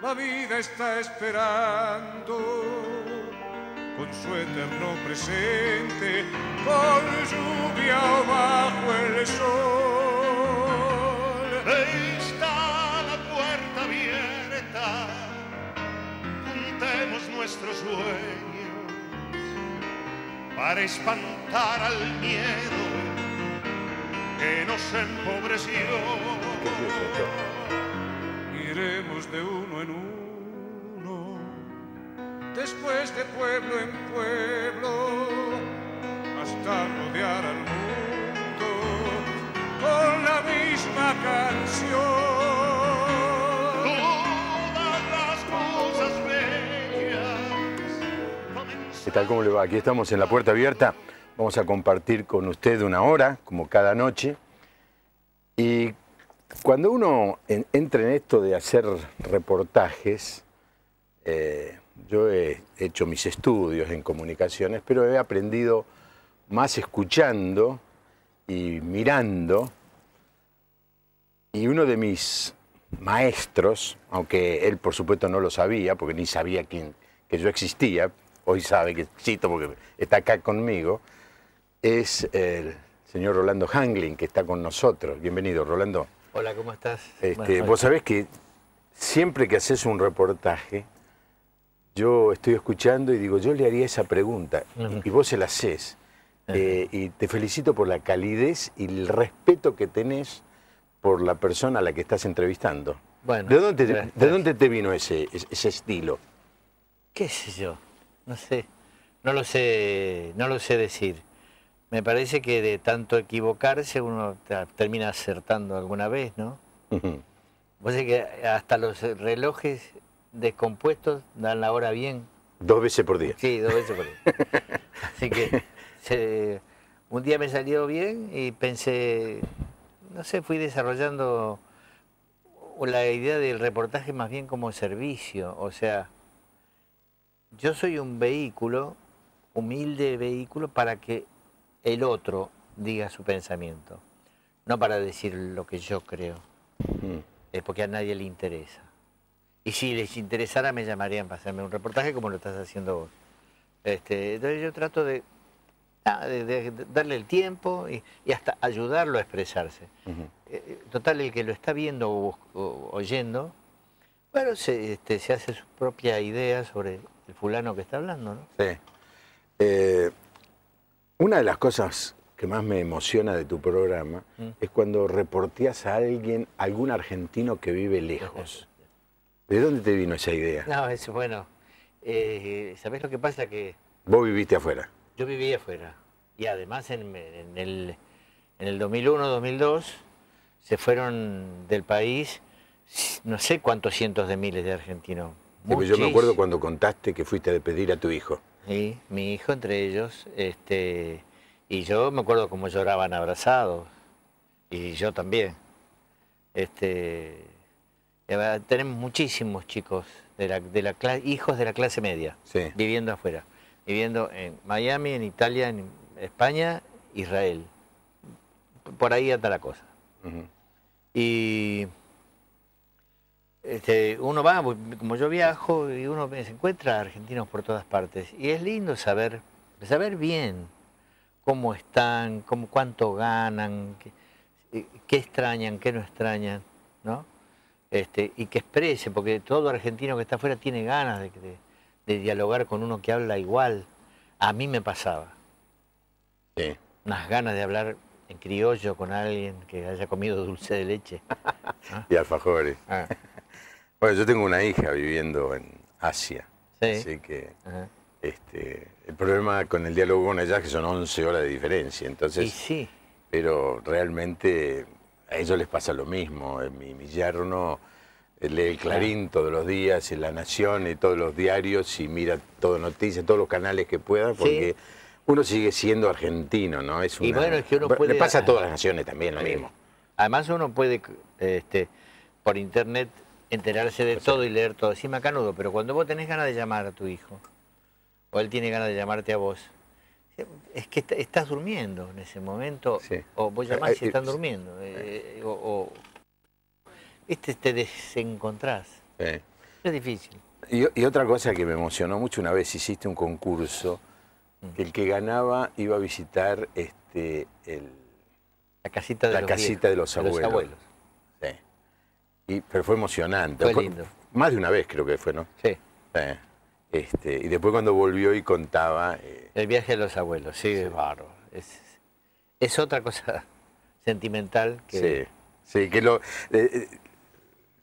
La vida está esperando con su eterno presente, con lluvia o bajo el sol. Está la puerta abierta, juntemos nuestros sueños para espantar al miedo que nos empobreció iremos de uno en uno, después de pueblo en pueblo, hasta rodear al mundo con la misma canción. Todas las cosas bellas. ¿Qué tal? ¿Cómo le va? Aquí estamos en la puerta abierta. Vamos a compartir con usted una hora, como cada noche. Y cuando uno entra en esto de hacer reportajes, eh, yo he hecho mis estudios en comunicaciones, pero he aprendido más escuchando y mirando. Y uno de mis maestros, aunque él por supuesto no lo sabía, porque ni sabía quién, que yo existía, hoy sabe que sí, porque está acá conmigo, es el señor Rolando Hanglin, que está con nosotros. Bienvenido, Rolando. Hola, ¿cómo estás? Este, vos sabés que siempre que haces un reportaje, yo estoy escuchando y digo, yo le haría esa pregunta, y vos se la haces. Eh, y te felicito por la calidez y el respeto que tenés por la persona a la que estás entrevistando. ¿De, dónde te, vino ese, estilo? ¿Qué sé yo? No sé. No lo sé, no lo sé decir me parece que de tanto equivocarse uno termina acertando alguna vez, ¿no? Pues que hasta los relojes descompuestos dan la hora bien. Dos veces por día. Sí, dos veces por día. Así que un día me salió bien y pensé, no sé, fui desarrollando la idea del reportaje más bien como servicio. O sea, yo soy un vehículo, humilde vehículo, para que el otro diga su pensamiento, no para decir lo que yo creo, mm. es porque a nadie le interesa. Y si les interesara me llamarían para hacerme un reportaje como lo estás haciendo vos. Este, entonces yo trato de, ah, darle el tiempo y, hasta ayudarlo a expresarse. Eh, eh, total, el que lo está viendo o, oyendo, bueno, este, se, hace su propia idea sobre el fulano que está hablando, ¿no? Sí. Eh, una de las cosas que más me emociona de tu programa mm. es cuando reporteas a alguien, algún argentino que vive lejos. ¿De dónde te vino esa idea? No, es bueno. Eh, ¿Sabés lo que pasa? Que. Vos viviste afuera. Yo viví afuera. Y además en, el, en el 2001-2002 se fueron del país no sé cuántos cientos de miles de argentinos. Pues yo me acuerdo cuando contaste que fuiste a pedir a tu hijo. Y mi hijo entre ellos, este, y yo me acuerdo cómo lloraban abrazados, y yo también. Este, tenemos muchísimos chicos, de la, hijos de la clase media, viviendo afuera, viviendo en Miami, en Italia, en España, Israel. Por ahí anda la cosa. Y este, uno va, como yo viajo, y uno se encuentra argentinos por todas partes. Y es lindo saber, saber bien cómo están, cómo, cuánto ganan, eh, qué, extrañan, qué no extrañan, ¿no? Este, y que exprese, porque todo argentino que está afuera tiene ganas de, dialogar con uno que habla igual. A mí me pasaba. Unas ganas de hablar en criollo con alguien que haya comido dulce de leche. Y alfajores. Ah. Bueno, yo tengo una hija viviendo en Asia. Así que este, el problema con el diálogo con ella es que son 11 horas de diferencia. Entonces, sí. Pero realmente a ellos les pasa lo mismo. Eh, mi, mi yerno eh, lee el Clarín todos los días, en La Nación y todos los diarios y mira todo noticias, todos los canales que pueda, porque uno sigue siendo argentino, ¿no? Es y bueno, es que uno puede... Le pasa a todas las naciones también lo mismo. Además uno puede, este, por internet, enterarse de todo y leer todo. Sí, canudo, pero cuando vos tenés ganas de llamar a tu hijo, o él tiene ganas de llamarte a vos, es que estás durmiendo en ese momento, o vos llamás eh, y están eh, durmiendo, eh, o, este, te desencontrás. Es difícil. Y, otra cosa que me emocionó mucho, una vez hiciste un concurso, mm. el que ganaba iba a visitar este, la casita De los abuelos pero fue emocionante. Fue lindo. Más de una vez creo que fue, ¿no? Sí. este, y después cuando volvió y contaba... Eh, El viaje de los abuelos, sí, es barro. Es, otra cosa sentimental que... Sí, sí, que lo... Eh, eh,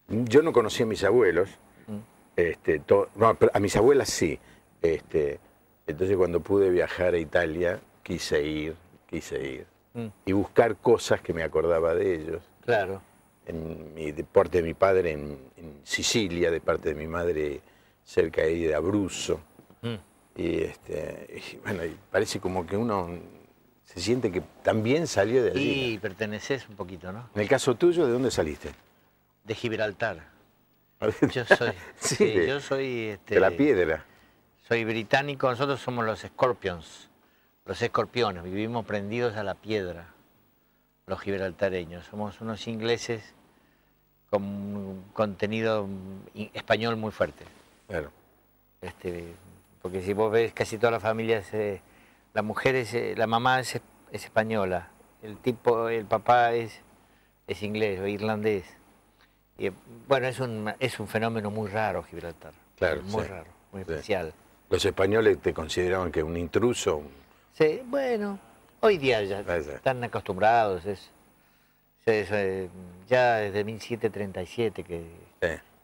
yo no conocí a mis abuelos, mm. este, a mis abuelas sí. Este, entonces cuando pude viajar a Italia, quise ir, quise ir. Mm. Y buscar cosas que me acordaba de ellos. Claro de parte de mi padre en, Sicilia, de parte de mi madre cerca ahí de Abruzzo. Mm. Y, este, bueno, parece como que uno se siente que también salió de allí. Y perteneces un poquito, ¿no? En el caso tuyo, ¿de dónde saliste? De Gibraltar. yo soy, sí, yo soy este, de la piedra. Soy británico, nosotros somos los Scorpions, los escorpiones, vivimos prendidos a la piedra, los gibraltareños. Somos unos ingleses con un contenido español muy fuerte. Claro. Este, porque si vos ves casi todas las familias, eh, la mujer eh, la mamá es, española, el tipo, el papá es, es inglés o irlandés. Y, bueno, es un, es un fenómeno muy raro Gibraltar. Claro. Muy raro, muy especial. ¿Los españoles te consideraban que un intruso? Sí, bueno, hoy día ya ah, están acostumbrados. Es, ya desde eh, 1737 que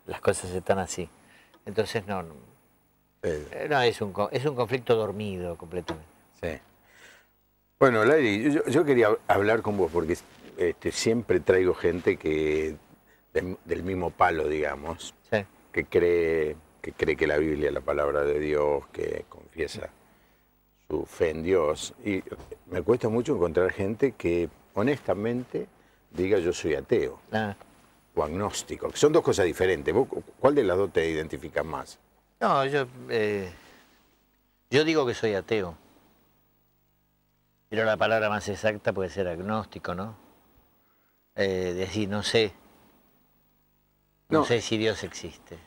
las cosas están así. Entonces no, no, eh, es, un, es un conflicto dormido completamente. Sí. Bueno, Larry, yo, quería hablar con vos porque este, siempre traigo gente que del mismo palo, digamos, que cree que cree que la Biblia es la palabra de Dios, que confiesa su fe en Dios. Y me cuesta mucho encontrar gente que honestamente diga yo soy ateo ah. o agnóstico, que son dos cosas diferentes. ¿Cuál de las dos te identificas más? No, yo, eh, yo digo que soy ateo. Pero la palabra más exacta puede ser agnóstico, ¿no? Eh, decir, no sé. No, sé si Dios existe.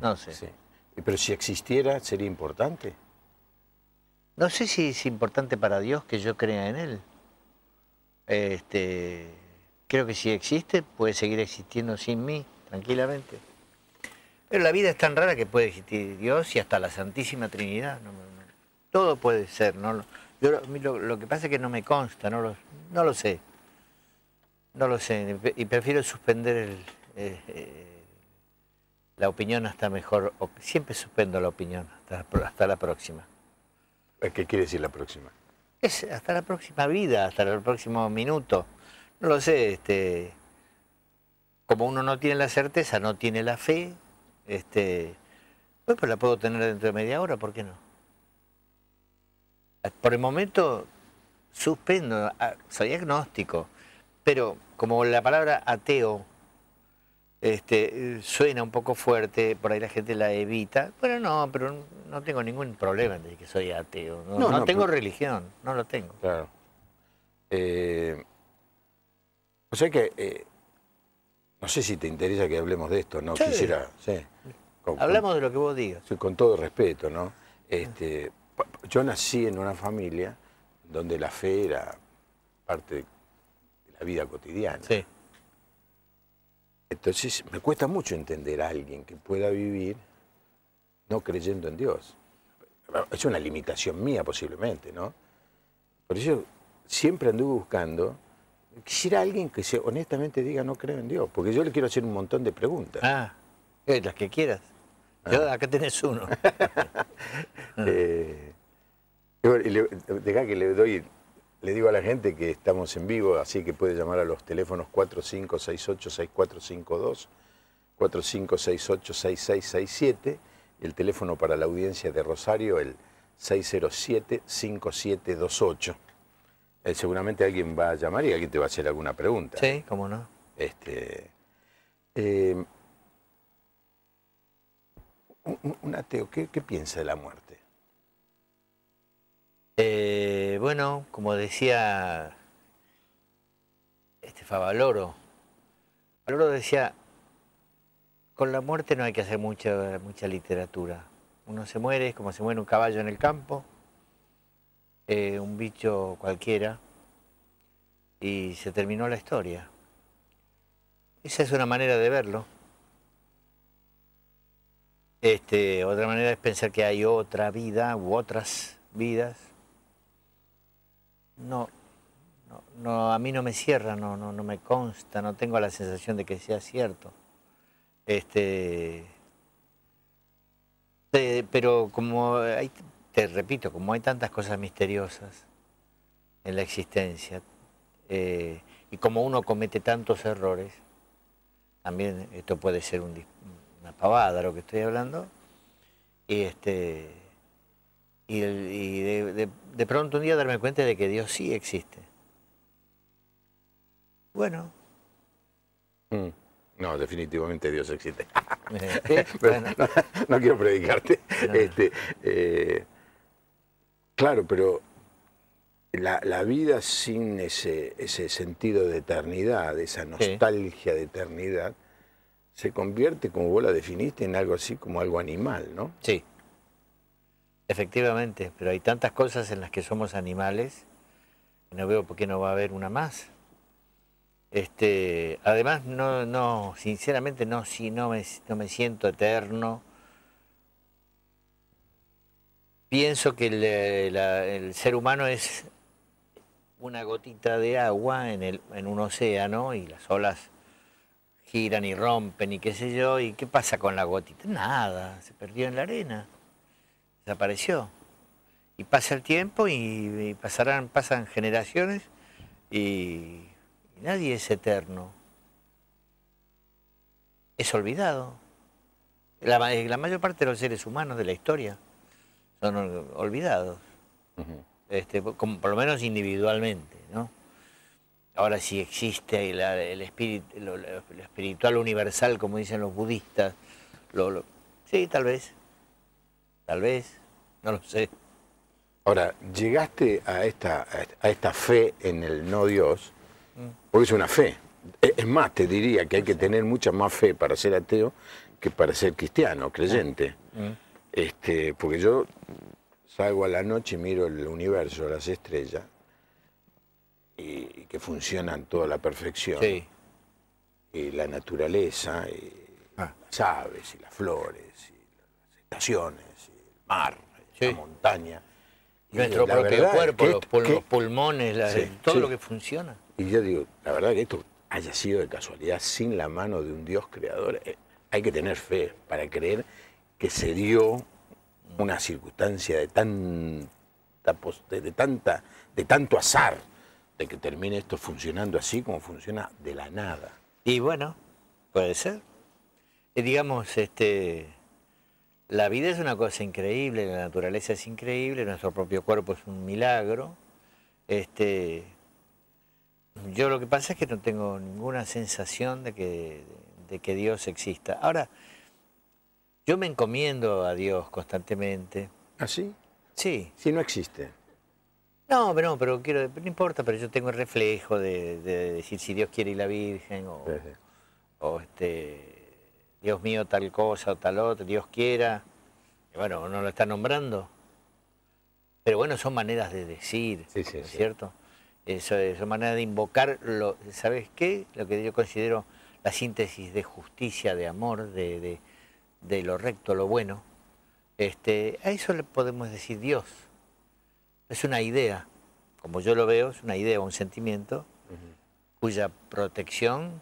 No sé. Pero si existiera, ¿sería importante? No sé si es importante para Dios que yo crea en Él. Este, Creo que si existe, puede seguir existiendo sin mí, tranquilamente. Pero la vida es tan rara que puede existir Dios y hasta la Santísima Trinidad. todo puede ser. ¿no? lo, que pasa es que no me consta, no lo, no lo sé. No lo sé. Y prefiero suspender el, eh, eh, la opinión hasta mejor. Siempre suspendo la opinión hasta, hasta la próxima. ¿Qué quiere decir la próxima? Es hasta la próxima vida, hasta el próximo minuto no lo sé, este, como uno no tiene la certeza, no tiene la fe, este, pues, pues la puedo tener dentro de media hora, ¿por qué no? Por el momento suspendo, ah, soy agnóstico, pero como la palabra ateo este, suena un poco fuerte, por ahí la gente la evita. Bueno, no, pero no tengo ningún problema de que soy ateo. No, no, tengo religión, no lo tengo. Claro. Eh, o sea que, eh, no sé si te interesa que hablemos de esto, ¿no? Quisiera, Hablamos de lo que vos digas. Con todo respeto, ¿no? Este, yo nací en una familia donde la fe era parte de la vida cotidiana. Sí. Entonces me cuesta mucho entender a alguien que pueda vivir no creyendo en Dios. Es una limitación mía posiblemente, ¿no? Por eso siempre anduve buscando Quisiera alguien que se, honestamente diga no creo en Dios, porque yo le quiero hacer un montón de preguntas. Ah, eh, las que quieras. Ah. Yo, acá tenés uno. eh, deja que le doy, le digo a la gente que estamos en vivo, así que puede llamar a los teléfonos 4568-6452, 4568-6667, el teléfono para la audiencia de Rosario, el 607-5728. Eh, seguramente alguien va a llamar y alguien te va a hacer alguna pregunta. Sí, cómo no. Este, em, un, ateo, ¿qué, piensa de la muerte? Eh, bueno, como decía este Favaloro, Favaloro decía, con la muerte no hay que hacer mucha, mucha literatura. Uno se muere, es como se muere un caballo en el campo, eh, un bicho cualquiera y se terminó la historia. Esa es una manera de verlo. Este, otra manera es pensar que hay otra vida u otras vidas. No, no, no a mí no me cierra, no, no, no me consta, no tengo la sensación de que sea cierto. Este, eh, pero como hay te repito, como hay tantas cosas misteriosas en la existencia eh, y como uno comete tantos errores, también esto puede ser una pavada lo que estoy hablando, y este y, de, pronto un día darme cuenta de que Dios sí existe. Bueno. Mm. No, definitivamente Dios existe. no, quiero predicarte. Este, eh, Claro, pero la, vida sin ese, sentido de eternidad, esa nostalgia de eternidad, se convierte, como vos la definiste, en algo así como algo animal, ¿no? Sí. Efectivamente, pero hay tantas cosas en las que somos animales, no veo por qué no va a haber una más. Este, además, no, no, sinceramente no, si no me, no me siento eterno, pienso que eh, el, ser humano es una gotita de agua en, el, en un océano y las olas giran y rompen y qué sé yo. ¿Y qué pasa con la gotita? Nada, se perdió en la arena, desapareció. Y pasa el tiempo y, pasarán, pasan generaciones y, nadie es eterno. Es olvidado. la mayor parte de los seres humanos de la historia son olvidados, este, por lo menos individualmente. ¿no? Ahora si existe el espíritu, lo, espiritual universal, como dicen los budistas, lo, sí, tal vez, tal vez, no lo sé. Ahora, llegaste a esta, a esta fe en el no Dios, mm. porque es una fe. E, es más, te diría que hay que tener mucha más fe para ser ateo que para ser cristiano, creyente. Mm. Mm. Este, porque yo salgo a la noche y miro el universo, las estrellas, y, que funcionan toda la perfección. Y la naturaleza, y ah. las aves, y las flores, y las estaciones, el mar, la montaña. Nuestro propio cuerpo, los, pulmones, todo lo que funciona. Y yo digo, la verdad que esto haya sido de casualidad sin la mano de un Dios creador, eh, hay que tener fe para creer que se dio una circunstancia de tanta, de tanta, de tanto azar, de que termine esto funcionando así como funciona de la nada. Y bueno, puede ser. Eh, digamos, este, la vida es una cosa increíble, la naturaleza es increíble, nuestro propio cuerpo es un milagro. Este, yo lo que pasa es que no tengo ninguna sensación de que, de que Dios exista. Ahora, yo me encomiendo a Dios constantemente. ¿Ah, sí? Sí. Si no existe. No, pero no, pero quiero, no importa, pero yo tengo el reflejo de, decir si Dios quiere ir la Virgen, o, este, Dios mío tal cosa o tal otra, Dios quiera. bueno, uno lo está nombrando. Pero bueno, son maneras de decir, ¿no es cierto? Eso, son maneras de invocar, lo, ¿sabes qué? Lo que yo considero la síntesis de justicia, de amor, de de lo recto, lo bueno, este, a eso le podemos decir Dios. Es una idea, como yo lo veo, es una idea, un sentimiento, cuya protección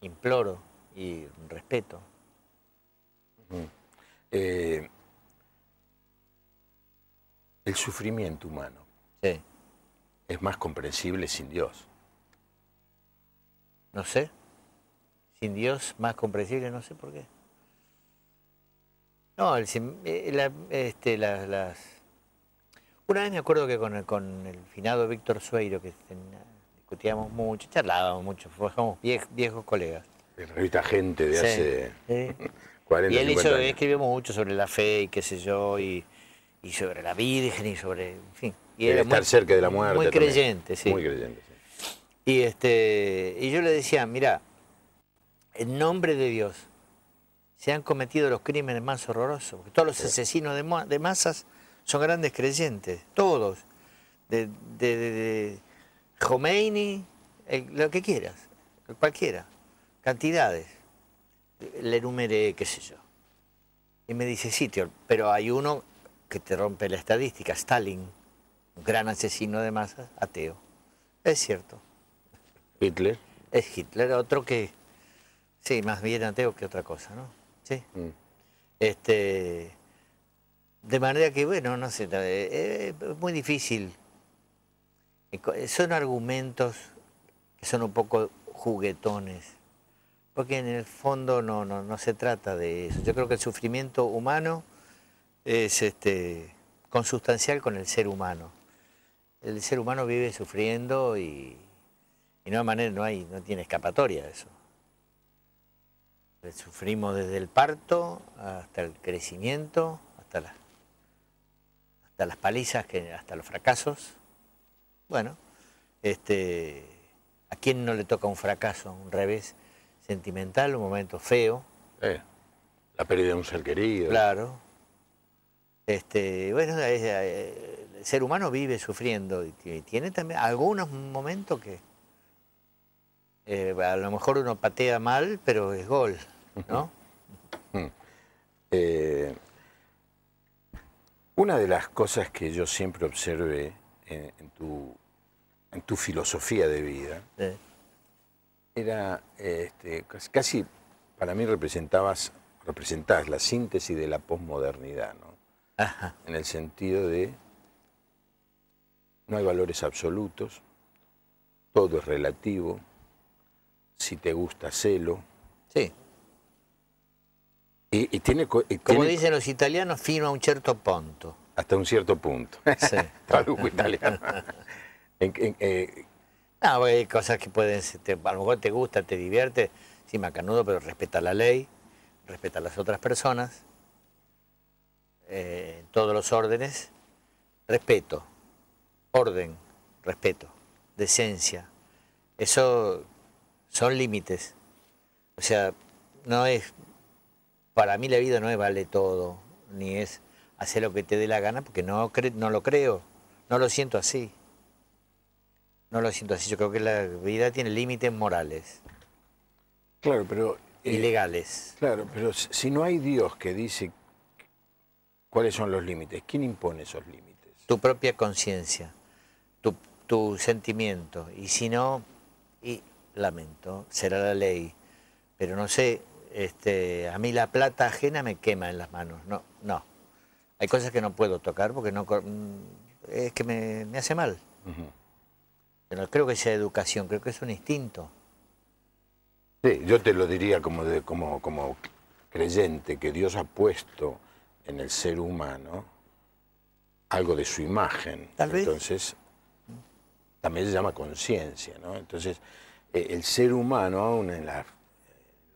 imploro y respeto. Eh, el sufrimiento humano es más comprensible sin Dios. No sé. Sin Dios más comprensible, no sé por qué. No, el, eh, la, este, las, Una vez me acuerdo que con el, con el finado Víctor Sueiro, que discutíamos mucho, charlábamos mucho, fuimos viejos, colegas. colegas. Revista Gente de hace 40 años. Y él escribió mucho sobre la fe y qué sé yo, y, sobre la Virgen y sobre, en fin. Y era estar cerca de la muerte. Muy creyente, sí. Muy creyente, sí. Y, este, y yo le decía, mira, en nombre de Dios, se han cometido los crímenes más horrorosos. Porque todos los asesinos de, masas son grandes creyentes, todos. De, de, de Khomeini, lo que quieras, cualquiera, cantidades. Le enumeré, qué sé yo. Y me dice, sí, pero hay uno que te rompe la estadística, Stalin, un gran asesino de masas, ateo. Es cierto. Hitler. Es Hitler, otro que, sí, más bien ateo que otra cosa, ¿no? ¿sí? Mm. Este, de manera que, bueno, no sé, es eh, eh, muy difícil. Eh, son argumentos que son un poco juguetones, porque en el fondo no, no, no se trata de eso. Yo creo que el sufrimiento humano es este, consustancial con el ser humano. El ser humano vive sufriendo y, y no, manera, no, hay, no tiene escapatoria eso. Sufrimos desde el parto hasta el crecimiento, hasta las, hasta las palizas, hasta los fracasos. Bueno, este, ¿a quién no le toca un fracaso, un revés sentimental, un momento feo? Eh, la pérdida de un ser querido. Claro. Este, bueno, eh, el ser humano vive sufriendo y, tiene también algunos momentos que eh, a lo mejor uno patea mal, pero es gol. ¿no? Mm. Eh, una de las cosas que yo siempre observé en, tu, filosofía de vida era este, casi para mí representabas la síntesis de la posmodernidad, ¿no? En el sentido de no hay valores absolutos, todo es relativo, si te gusta celo, sí. Y, tiene, Como dicen los italianos, fino a un cierto punto. Hasta un cierto punto. Sí. italiano. Eh, no, hay cosas que pueden, te, a lo mejor te gusta, te divierte, sí, macanudo, pero respeta la ley, respeta a las otras personas, eh, todos los órdenes, respeto, orden, respeto, decencia. Eso son límites. O sea, no es para mí la vida no es vale todo, ni es hacer lo que te dé la gana, porque no, no lo creo, no lo siento así. No lo siento así, yo creo que la vida tiene límites morales. Claro, pero... ilegales. Eh, claro, pero si no hay Dios que dice cuáles son los límites, ¿quién impone esos límites? Tu propia conciencia, tu, tu sentimiento, y si no, y lamento, será la ley, pero no sé este, a mí la plata ajena me quema en las manos. No, no. Hay cosas que no puedo tocar porque no mm, es que me, me hace mal. Pero creo que sea educación, creo que es un instinto. Sí, yo te lo diría como, de, como, como creyente que Dios ha puesto en el ser humano algo de su imagen. Entonces, también se llama conciencia, ¿no? Entonces, eh, el ser humano, aún en la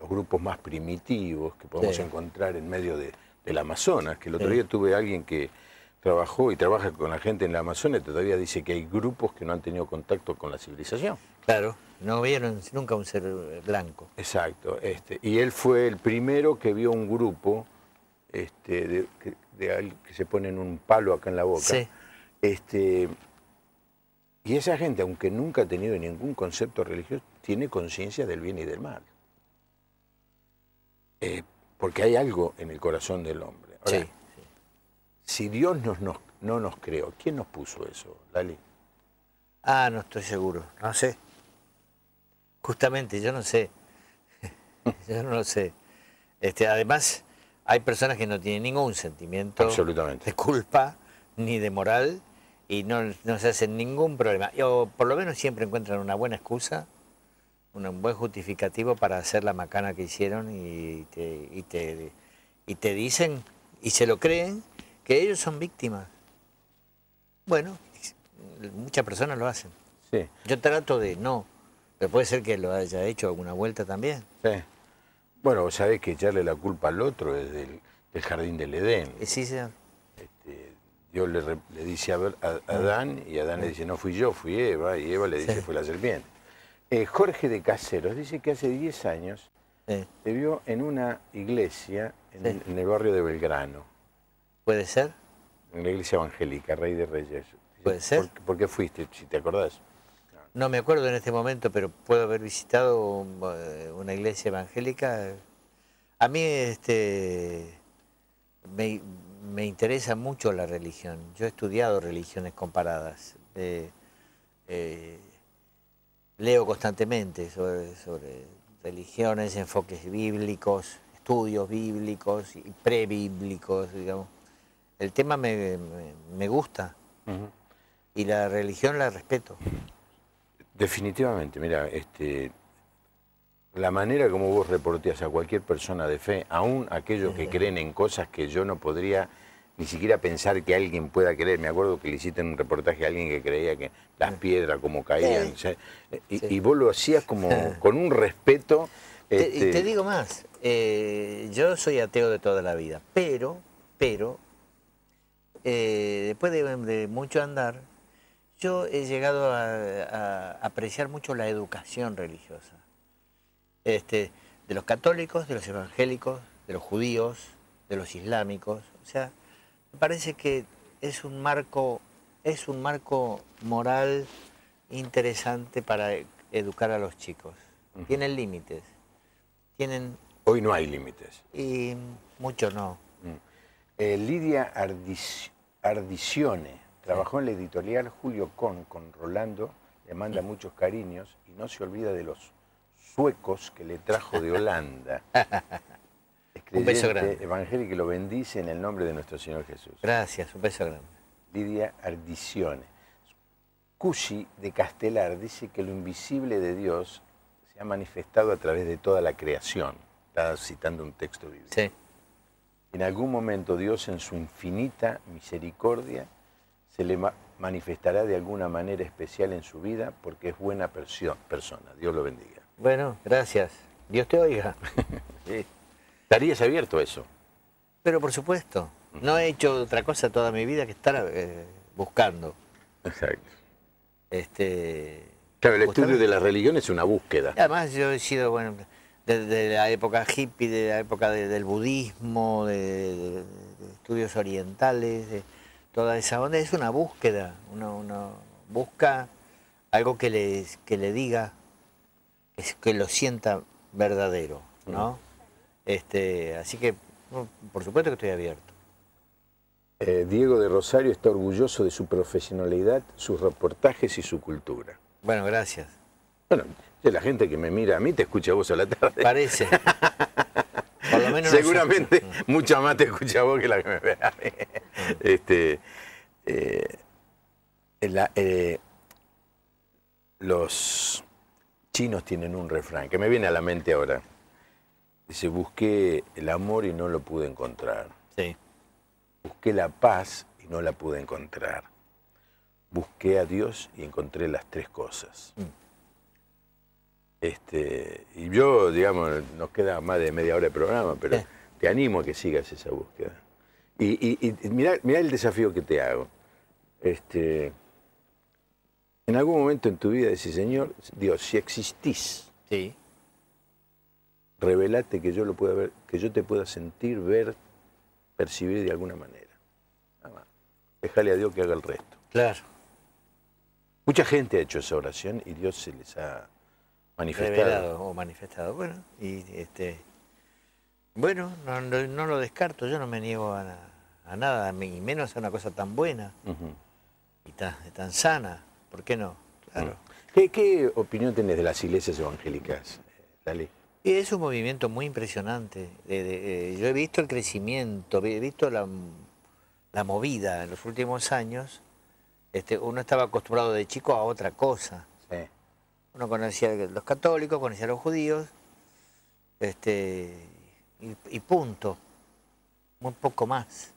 los grupos más primitivos que podemos encontrar en medio de, del Amazonas, que el otro día tuve a alguien que trabajó y trabaja con la gente en la y todavía dice que hay grupos que no han tenido contacto con la civilización. Claro, no vieron nunca un ser blanco. Exacto, este, y él fue el primero que vio un grupo este, de, que, que se ponen un palo acá en la boca. Este, y esa gente, aunque nunca ha tenido ningún concepto religioso, tiene conciencia del bien y del mal. Eh, porque hay algo en el corazón del hombre. Si Dios nos, no nos creó, ¿quién nos puso eso, Lali? Ah, no estoy seguro, no sé. Justamente, yo no sé. yo no sé. Este, además, hay personas que no tienen ningún sentimiento de culpa ni de moral y no, no se hacen ningún problema. O por lo menos siempre encuentran una buena excusa un buen justificativo para hacer la macana que hicieron y te, y te, y te dicen y se lo creen que ellos son víctimas. Bueno, muchas personas lo hacen. Yo trato de no, pero puede ser que lo haya hecho alguna vuelta también. Sí. Bueno, sabes que echarle la culpa al otro es del, jardín del Edén. Eh, sí, señor. Este, Dios le, le dice a, ah. Adán y Adán le dice, no fui yo, fui Eva, y Eva le dice, fue la serpiente. Eh, Jorge de Caseros dice que hace 10 años te vio en una iglesia en, el barrio de Belgrano. ¿Puede ser? En la iglesia evangélica, Rey de Reyes. ¿Puede ser? ¿Por, qué fuiste, si te acordás? No me acuerdo en este momento, pero puedo haber visitado um, eh, una iglesia evangélica. A mí este, me, interesa mucho la religión. Yo he estudiado religiones comparadas. Eh, leo constantemente sobre, religiones, enfoques bíblicos, estudios bíblicos y prebíblicos, digamos. El tema me, gusta y la religión la respeto. Definitivamente, mira, este, la manera como vos reporteas a cualquier persona de fe, aún aquellos que creen en cosas que yo no podría ni siquiera pensar que alguien pueda creer... Me acuerdo que le hiciste un reportaje a alguien que creía que las piedras como caían. Y, vos lo hacías como con un respeto. y este, te digo más, eh, yo soy ateo de toda la vida, pero, pero, eh, después de, mucho andar, yo he llegado a, a, apreciar mucho la educación religiosa. Este, de los católicos, de los evangélicos, de los judíos, de los islámicos. O sea, me parece que es un marco, es un marco moral interesante para e, educar a los chicos. Tienen límites. Tienen... Hoy no hay límites. Y mucho no. Mm. Eh, Lidia Ardicione trabajó en la editorial Julio Con con Rolando, le manda muchos cariños y no se olvida de los suecos que le trajo de Holanda. un beso grande. Evangelio, que lo bendice en el nombre de nuestro Señor Jesús. Gracias, un beso grande. Lidia Ardiciones. Cushi, de Castelar dice que lo invisible de Dios se ha manifestado a través de toda la creación. Está citando un texto bíblico. Sí. En algún momento Dios en su infinita misericordia se le manifestará de alguna manera especial en su vida porque es buena persona. Dios lo bendiga. Bueno, gracias. Dios te oiga. ¿Estarías abierto a eso? Pero por supuesto. No he hecho otra cosa toda mi vida que estar eh, buscando. Exacto. Este, claro, el estudio de la religión es una búsqueda. además yo he sido, bueno, desde la época hippie, de la época del budismo, de, estudios orientales, de toda esa onda, es una búsqueda. Uno, busca algo que le, que le diga, que lo sienta verdadero, ¿no? Mm. Este, así que, por supuesto que estoy abierto. Eh, Diego de Rosario está orgulloso de su profesionalidad, sus reportajes y su cultura. Bueno, gracias. Bueno, la gente que me mira a mí te escucha a vos a la tarde. Parece. Seguramente mucha más te escucha a vos que la que me ve a mí. Mm. Este, eh, eh, los chinos tienen un refrán que me viene a la mente ahora. Dice, busqué el amor y no lo pude encontrar. Sí. Busqué la paz y no la pude encontrar. Busqué a Dios y encontré las tres cosas. Mm. Este, y yo, digamos, nos queda más de media hora de programa, pero te animo a que sigas esa búsqueda. Y, mirá, el desafío que te hago. Este, en algún momento en tu vida decís, Señor, Dios, si existís, sí revelate que yo lo pueda ver, que yo te pueda sentir, ver, percibir de alguna manera. Déjale a Dios que haga el resto. Claro. Mucha gente ha hecho esa oración y Dios se les ha manifestado. o manifestado. Bueno, y este bueno, no, lo descarto, yo no me niego a, nada, y menos a una cosa tan buena y tan, sana. ¿Por qué no? Claro. Mm. ¿Qué, ¿Qué opinión tenés de las iglesias evangélicas, Dale? es un movimiento muy impresionante. Eh, yo he visto el crecimiento, he visto la, movida en los últimos años. Este, uno estaba acostumbrado de chico a otra cosa. Uno conocía los católicos, conocía a los judíos, este, y, punto, muy poco más.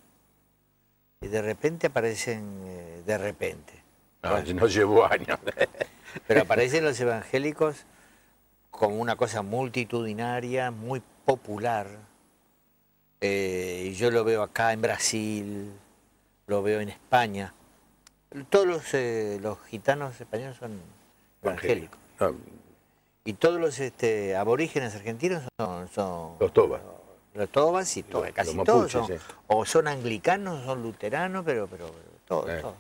Y de repente aparecen, eh, de repente. No, llevo años. pero aparecen los evangélicos como una cosa multitudinaria, muy popular. Eh, yo lo veo acá en Brasil, lo veo en España. Todos los, eh, los gitanos españoles son evangélicos. Ah. Y todos los este, aborígenes argentinos son, Los tobas. Los tobas y casi todos O son anglicanos, son luteranos, pero, pero, todos, eh. todos.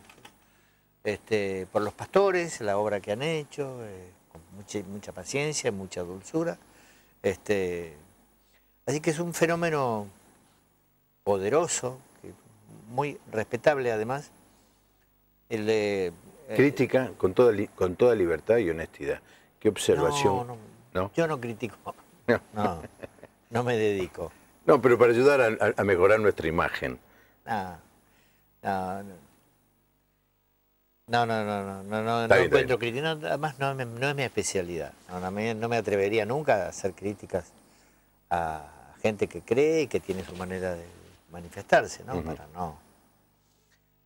Este, por los pastores, la obra que han hecho. Eh, mucha, paciencia, mucha dulzura. Este, así que es un fenómeno poderoso, muy respetable además. El de, eh, Crítica con toda, con toda libertad y honestidad. ¿Qué observación? No, Yo no critico. No. no, me dedico. No, pero para ayudar a, mejorar nuestra imagen. Ah, no, no, no, no, no, no, no, encuentro crítica. además, no, es mi especialidad. No, me, atrevería nunca a hacer críticas a gente que cree y que tiene su manera de manifestarse, ¿no? Para no.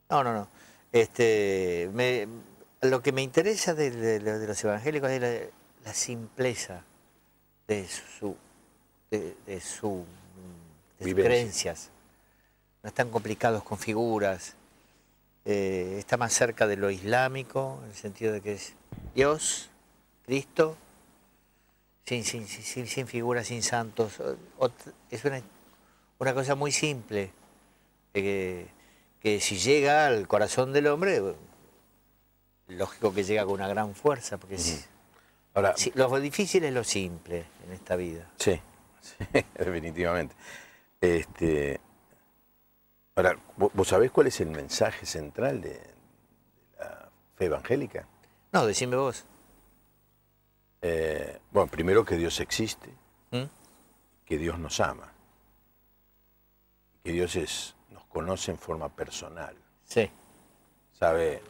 No, no, no. Este, lo que me interesa de, los evangélicos es la, simpleza de su, de, sus creencias. No están complicados con figuras eh, está más cerca de lo islámico, en el sentido de que es Dios, Cristo, sin, sin, sin, figuras, sin santos. Es una, cosa muy simple, que si llega al corazón del hombre, lógico que llega con una gran fuerza, porque Ahora, lo difícil es lo simple en esta vida. Sí, sí definitivamente. Este, Ahora, ¿vos sabés cuál es el mensaje central de, la fe evangélica? No, decime vos. Eh, bueno, primero que Dios existe, ¿Mm? que Dios nos ama, que Dios nos conoce en forma personal. Sí. Sabe,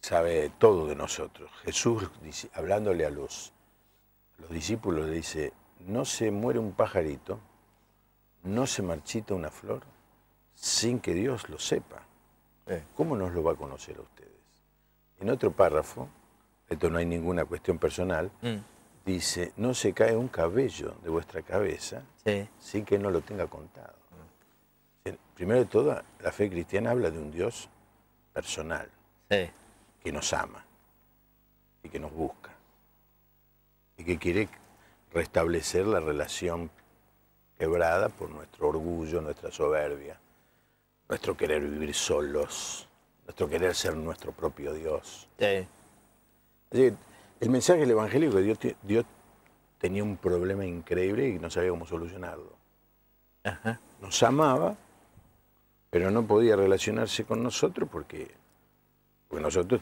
sabe todo de nosotros. Jesús, hablándole a los, a los discípulos, le dice, no se muere un pajarito, no se marchita una flor sin que Dios lo sepa. Eh, ¿Cómo nos lo va a conocer a ustedes? En otro párrafo, esto no hay ninguna cuestión personal, mm. dice, no se cae un cabello de vuestra cabeza sin que no lo tenga contado. Eh, primero de todo, la fe cristiana habla de un Dios personal, que nos ama y que nos busca y que quiere restablecer la relación quebrada por nuestro orgullo, nuestra soberbia nuestro querer vivir solos, nuestro querer ser nuestro propio Dios. el mensaje del Evangelio que Dios, Dios tenía un problema increíble y no sabía cómo solucionarlo. Nos amaba, pero no podía relacionarse con nosotros porque, nosotros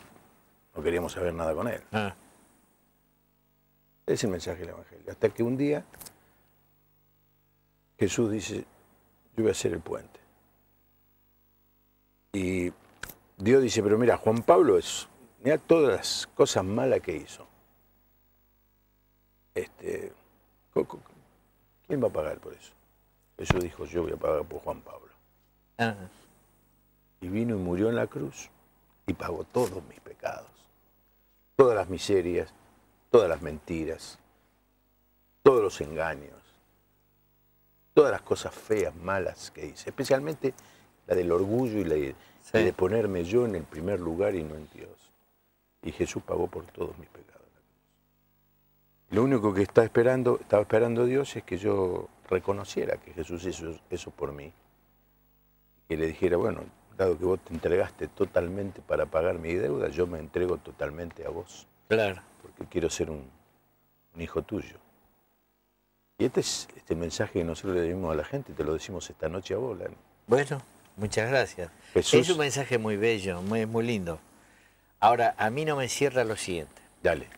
no queríamos saber nada con él. Ese ah. Es el mensaje del Evangelio. Hasta que un día Jesús dice, yo voy a ser el puente. Y Dios dice, pero mira, Juan Pablo es, mira todas las cosas malas que hizo. Este, ¿Quién va a pagar por eso? eso dijo, yo voy a pagar por Juan Pablo. Ah. Y vino y murió en la cruz y pagó todos mis pecados, todas las miserias, todas las mentiras, todos los engaños, todas las cosas feas, malas que hice, especialmente la del orgullo y la de, ponerme yo en el primer lugar y no en Dios. Y Jesús pagó por todos mis pecados. Lo único que está esperando, estaba esperando Dios es que yo reconociera que Jesús hizo eso por mí. Que le dijera, bueno, dado que vos te entregaste totalmente para pagar mi deuda, yo me entrego totalmente a vos. Claro. Porque quiero ser un, hijo tuyo. Y este es este mensaje que nosotros le dimos a la gente, te lo decimos esta noche a vos, Lani. Bueno, Muchas gracias. Es un mensaje muy bello, muy, lindo. Ahora, a mí no me cierra lo siguiente. Dale.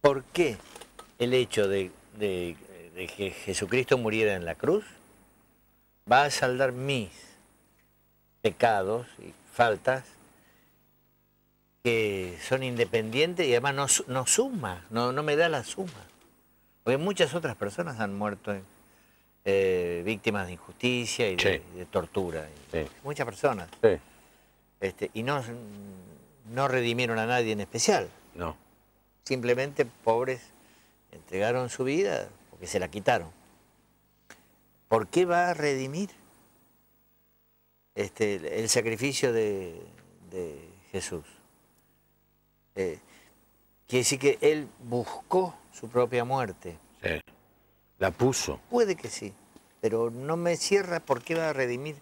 ¿Por qué el hecho de, que Jesucristo muriera en la cruz va a saldar mis pecados y faltas que son independientes y además no, suma, no, no me da la suma? Porque muchas otras personas han muerto en eh, víctimas de injusticia y de, tortura. Muchas personas. Este, y no, no redimieron a nadie en especial. No. Simplemente pobres entregaron su vida porque se la quitaron. ¿Por qué va a redimir este, el sacrificio de, Jesús? Eh, quiere decir que él buscó su propia muerte. Sí. ¿La puso? Puede que sí, pero no me cierra porque va a redimir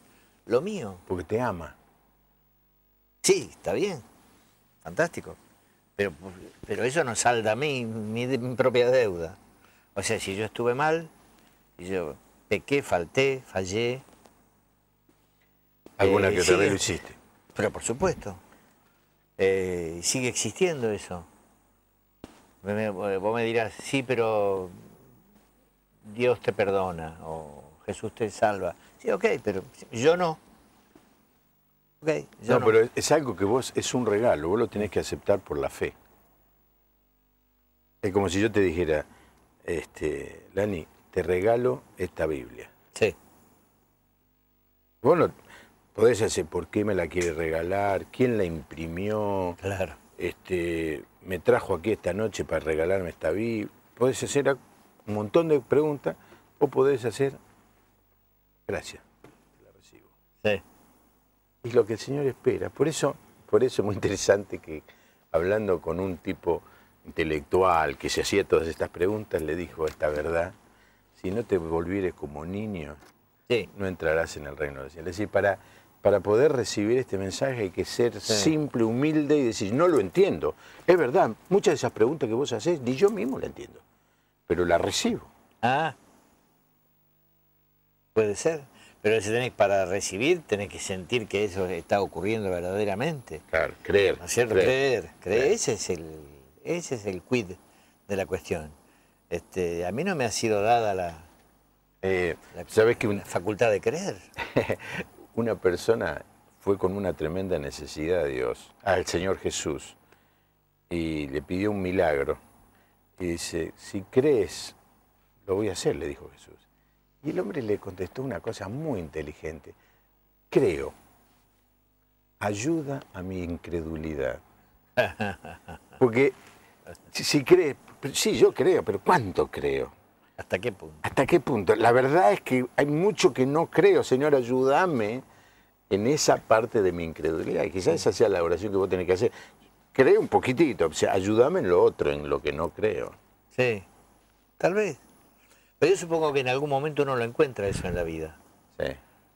lo mío. Porque te ama. Sí, está bien, fantástico. Pero, pero eso no salda a mí, mi, mi propia deuda. O sea, si yo estuve mal, yo pequé, falté, fallé. Alguna que eh, otra lo hiciste. Pero por supuesto. Eh, sigue existiendo eso. vos me dirás, sí, pero Dios te perdona o Jesús te salva. Sí, ok, pero yo no. Okay, yo no, no, pero es algo que vos, es un regalo, vos lo tenés que aceptar por la fe. Es como si yo te dijera, este, Lani, te regalo esta Biblia. Sí. Bueno, podés hacer por qué me la quiere regalar, quién la imprimió. Claro. Este, me trajo aquí esta noche para regalarme esta Biblia. Podés hacer un montón de preguntas, vos podés hacer, gracias, la recibo. Y lo que el Señor espera. Por eso, por eso es muy interesante que hablando con un tipo intelectual que se hacía todas estas preguntas, le dijo esta verdad, si no te volvieres como niño, no entrarás en el reino del cielo. Es decir, para, para poder recibir este mensaje hay que ser simple, humilde y decir, no lo entiendo. Es verdad, muchas de esas preguntas que vos haces, ni yo mismo la entiendo pero la recibo. Ah, puede ser. Pero si tenés, para recibir tenés que sentir que eso está ocurriendo verdaderamente. Claro, creer. ¿No cierto? Creer, creer. Ese, es el, ese es el quid de la cuestión. Este, a mí no me ha sido dada la, eh, ¿sabes que una facultad de creer. una persona fue con una tremenda necesidad a Dios, al Señor Jesús, y le pidió un milagro y dice, si crees, lo voy a hacer, le dijo Jesús. Y el hombre le contestó una cosa muy inteligente, creo, ayuda a mi incredulidad. Porque si crees, sí, yo creo, pero ¿cuánto creo? ¿Hasta qué punto? ¿Hasta qué punto? La verdad es que hay mucho que no creo, Señor, ayúdame en esa parte de mi incredulidad. Y quizás esa sea la oración que vos tenés que hacer cree un poquitito, o sea, ayúdame en lo otro, en lo que no creo. Sí, tal vez. Pero yo supongo que en algún momento uno lo encuentra eso en la vida. Sí.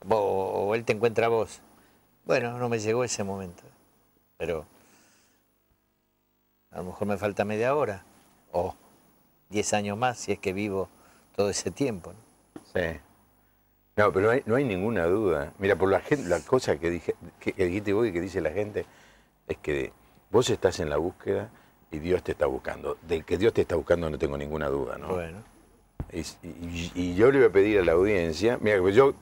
o él te encuentra a vos. Bueno, no me llegó ese momento. Pero a lo mejor me falta media hora o diez años más si es que vivo todo ese tiempo. Sí. No, pero no hay ninguna duda. Mira, por la gente, la cosa que, dije, que, que dijiste vos y que dice la gente es que Vos estás en la búsqueda y Dios te está buscando. Del que Dios te está buscando no tengo ninguna duda, ¿no? Bueno. Y, yo le voy a pedir a la audiencia, mira, pues yo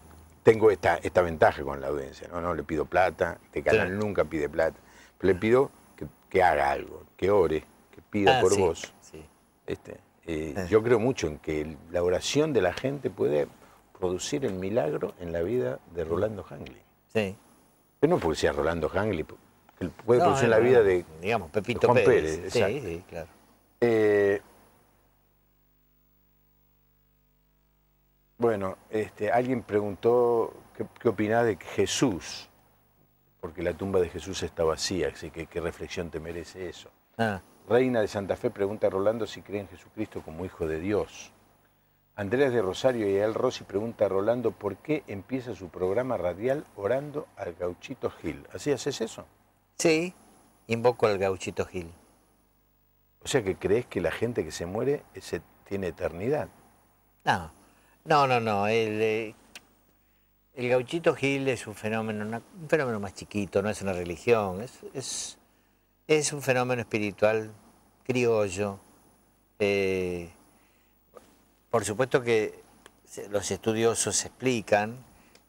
tengo esta, esta ventaja con la audiencia, ¿no? No le pido plata, este canal nunca pide plata, le pido que, haga algo, que ore, que pida ah, por vos. Este, eh, ah. Yo creo mucho en que la oración de la gente puede producir el milagro en la vida de Rolando hangley Sí. Pero no porque sea Rolando hangley puede producir en la vida de digamos, Pepito Pérez. claro. Eh, bueno, este, alguien preguntó qué, qué de Jesús, porque la tumba de Jesús está vacía, así que qué reflexión te merece eso. Ah. Reina de Santa Fe pregunta a Rolando si cree en Jesucristo como hijo de Dios. Andrés de Rosario y El Rossi pregunta a Rolando por qué empieza su programa radial orando al gauchito Gil. ¿Así haces eso? Sí, invoco al gauchito Gil. O sea que crees que la gente que se muere eh, tiene eternidad. No, no, no, no. El, eh, gauchito Gil es un fenómeno, un fenómeno más chiquito, no es una religión, es, un fenómeno espiritual criollo. Eh, por supuesto que los estudiosos explican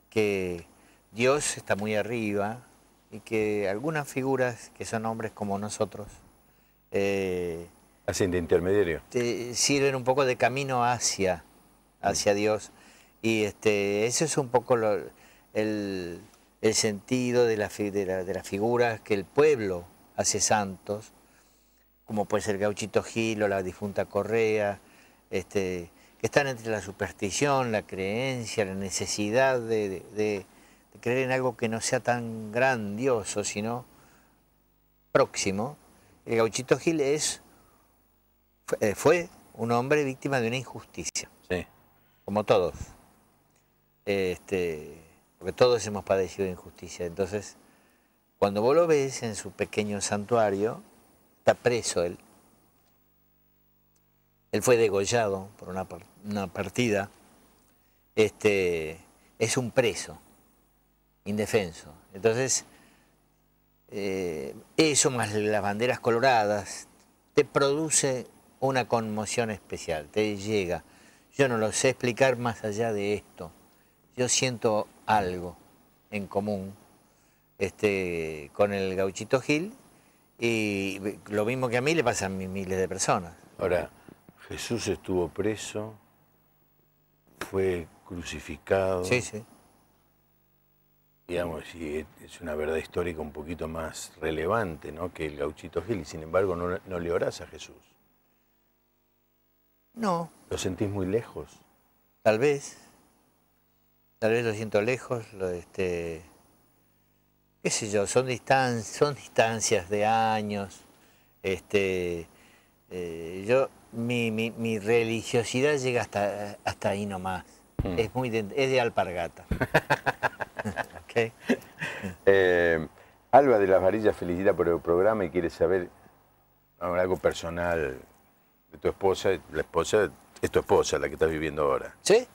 que Dios está muy arriba, y que algunas figuras que son hombres como nosotros... Eh, Hacen de intermediario. sirven un poco de camino hacia, hacia Dios. Y este, eso es un poco el, sentido de, la, de, las figuras que el pueblo hace santos, como puede ser Gauchito Gilo, la difunta Correa, este, que están entre la superstición, la creencia, la necesidad de de creer en algo que no sea tan grandioso, sino próximo. El gauchito Gil es, fue eh, un hombre víctima de una injusticia, sí. como todos. Este, porque todos hemos padecido injusticia. Entonces, cuando vos lo ves en su pequeño santuario, está preso él. Él fue degollado por una, una partida. Este, es un preso indefenso. Entonces, eh, eso más las banderas coloradas te produce una conmoción especial, te llega. Yo no lo sé explicar más allá de esto. Yo siento algo en común este, con el gauchito Gil y lo mismo que a mí le pasa a miles de personas. Ahora, Jesús estuvo preso, fue crucificado. Sí, sí digamos, y es una verdad histórica un poquito más relevante ¿no? que el gauchito Gil, y sin embargo no, le orás a Jesús. No. ¿Lo sentís muy lejos? Tal vez. Tal vez lo siento lejos, este, qué sé yo, son, distan son distancias de años. Este, eh, yo, mi, religiosidad llega hasta, hasta ahí nomás. Mm. Es, muy es de alpargata. Eh, Alba de las Varillas felicita por el programa y quiere saber algo personal de tu esposa. La esposa es tu esposa, la que estás viviendo ahora. ¿Sí?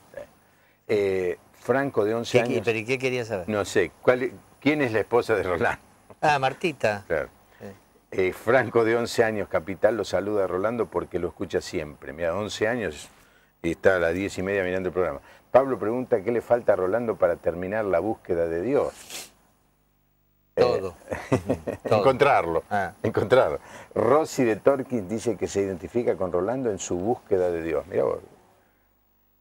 Eh, Franco, de 11 años. ¿Pero y qué quería saber? No sé. ¿cuál, ¿Quién es la esposa de Rolando? Ah, Martita. Claro. Eh, Franco, de 11 años, capital, lo saluda a Rolando porque lo escucha siempre. Mira, 11 años está a las diez y media mirando el programa. Pablo pregunta qué le falta a Rolando para terminar la búsqueda de Dios. Eh, Todo. encontrarlo. Ah. Encontrarlo. Rosy de Torkin dice que se identifica con Rolando en su búsqueda de Dios. Mira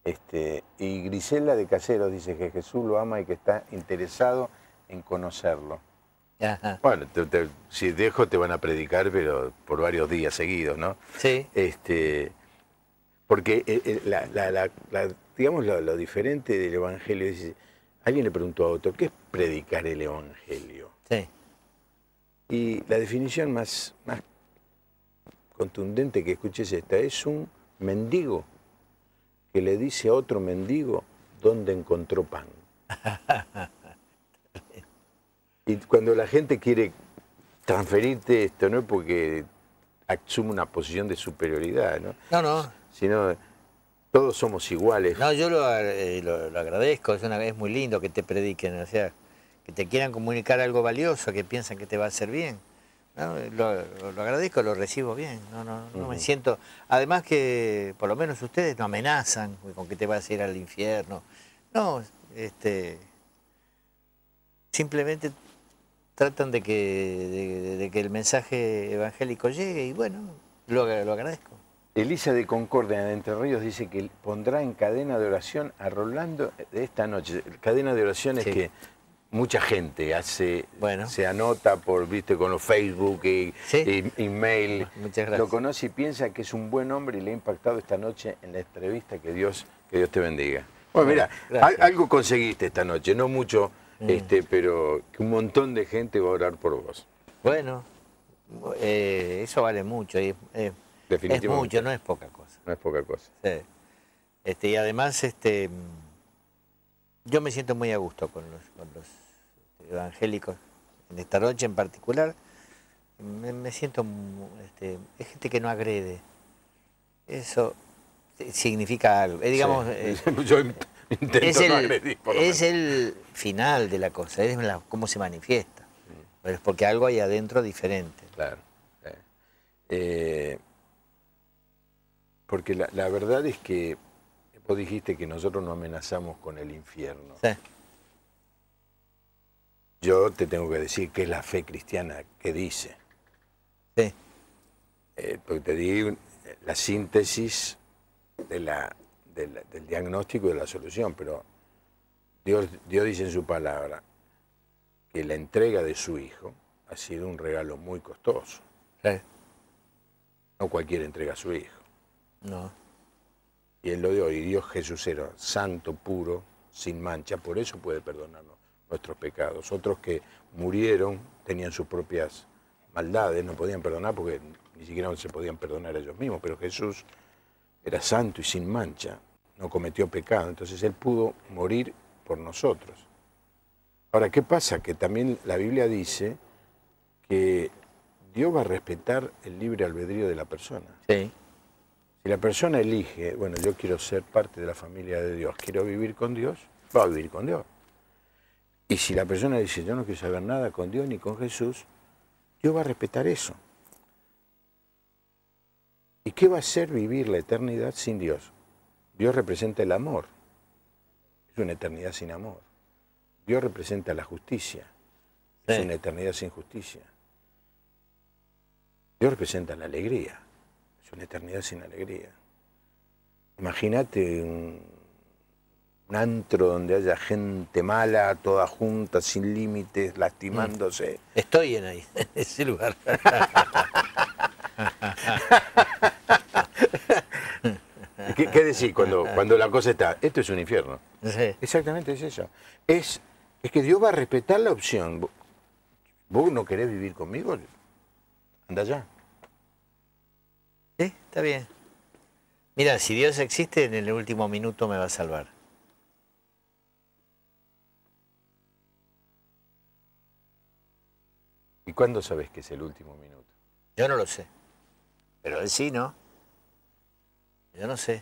Este, y Grisela de Caseros dice que Jesús lo ama y que está interesado en conocerlo. Bueno, si dejo te van a predicar, pero por varios días seguidos, ¿no? Sí. Este, porque eh, eh, la, digamos lo, diferente del Evangelio es, alguien le preguntó a otro, ¿qué es predicar el Evangelio? Sí. Y la definición más, más contundente que escuches esta, es un mendigo que le dice a otro mendigo dónde encontró pan. y cuando la gente quiere transferirte esto, no es porque asume una posición de superioridad, ¿no? No, no sino todos somos iguales. No, yo lo, eh, lo, agradezco, es, una, muy lindo que te prediquen, o sea, que te quieran comunicar algo valioso, que piensan que te va a hacer bien. lo, agradezco, lo recibo bien, no, no, no me siento... Además que por lo menos ustedes no amenazan con que te vas a ir al infierno. No, este, simplemente tratan de que, de que el mensaje evangélico llegue y bueno, lo, lo agradezco. Elisa de Concordia de Entre Ríos dice que pondrá en cadena de oración a Rolando de esta noche. Cadena de oración es que mucha gente hace, bueno. se anota por, viste, con los Facebook y, email. Lo conoce y piensa que es un buen hombre y le ha impactado esta noche en la entrevista. Que Dios, que Dios te bendiga. Bueno, mira, algo conseguiste esta noche, no mucho, mm. este, pero un montón de gente va a orar por vos. Bueno, eh, eso vale mucho. Es mucho, no es poca cosa. No es poca cosa. Este, y además, este, mm, yo me siento muy a gusto con los, los este, evangélicos, en esta noche en particular. Me, siento, este, es gente que no agrede. Eso eh, significa algo. Eh, digamos, eh, yo es, el, no agredir, es el, final de la cosa, es la, cómo se manifiesta. Mm. Pero es porque algo hay adentro diferente. Claro. Eh, porque la, verdad es que vos dijiste que nosotros no amenazamos con el infierno. Sí. Yo te tengo que decir que es la fe cristiana que dice. Sí. Eh, porque te di la síntesis de la, del diagnóstico y de la solución, pero Dios, Dios dice en su palabra que la entrega de su Hijo ha sido un regalo muy costoso. Sí. No cualquiera entrega a su Hijo. No. Y él lo dio, y Dios Jesús era santo, puro, sin mancha, por eso puede perdonar nuestros pecados. Otros que murieron tenían sus propias maldades, no podían perdonar porque ni siquiera se podían perdonar a ellos mismos, pero Jesús era santo y sin mancha, no cometió pecado, entonces él pudo morir por nosotros. Ahora, ¿qué pasa? Que también la Biblia dice que Dios va a respetar el libre albedrío de la persona. Sí. Y la persona elige, bueno, yo quiero ser parte de la familia de Dios, quiero vivir con Dios, va a vivir con Dios. Y si la persona dice, yo no quiero saber nada con Dios ni con Jesús, Dios va a respetar eso. ¿Y qué va a ser vivir la eternidad sin Dios? Dios representa el amor. Es una eternidad sin amor. Dios representa la justicia. Es una eternidad sin justicia. Dios representa la alegría una eternidad sin alegría. Imagínate un, antro donde haya gente mala, toda junta, sin límites, lastimándose. Mm. Estoy en ahí, en ese lugar. ¿Qué, ¿Qué, decís cuando, cuando la cosa está? Esto es un infierno. Exactamente es eso. Es, es que Dios va a respetar la opción. ¿Vos no querés vivir conmigo? Anda ya Sí, está bien. Mira, si Dios existe, en el último minuto me va a salvar. ¿Y cuándo sabes que es el último minuto? Yo no lo sé. Pero él sí, ¿no? Yo no sé.